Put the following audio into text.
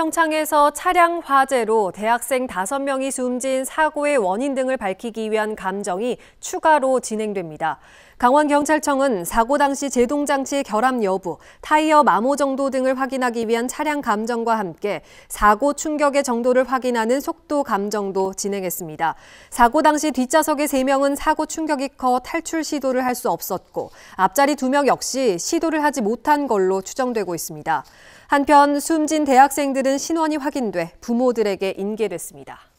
평창에서 차량 화재로 대학생 5명이 숨진 사고의 원인 등을 밝히기 위한 감정이 추가로 진행됩니다. 강원경찰청은 사고 당시 제동장치 결함 여부, 타이어 마모 정도 등을 확인하기 위한 차량 감정과 함께 사고 충격의 정도를 확인하는 속도 감정도 진행했습니다. 사고 당시 뒷좌석의 3명은 사고 충격이 커 탈출 시도를 할 수 없었고 앞자리 2명 역시 시도를 하지 못한 걸로 추정되고 있습니다. 한편 숨진 대학생들은 감염 신원이 확인돼 부모들에게 인계됐습니다.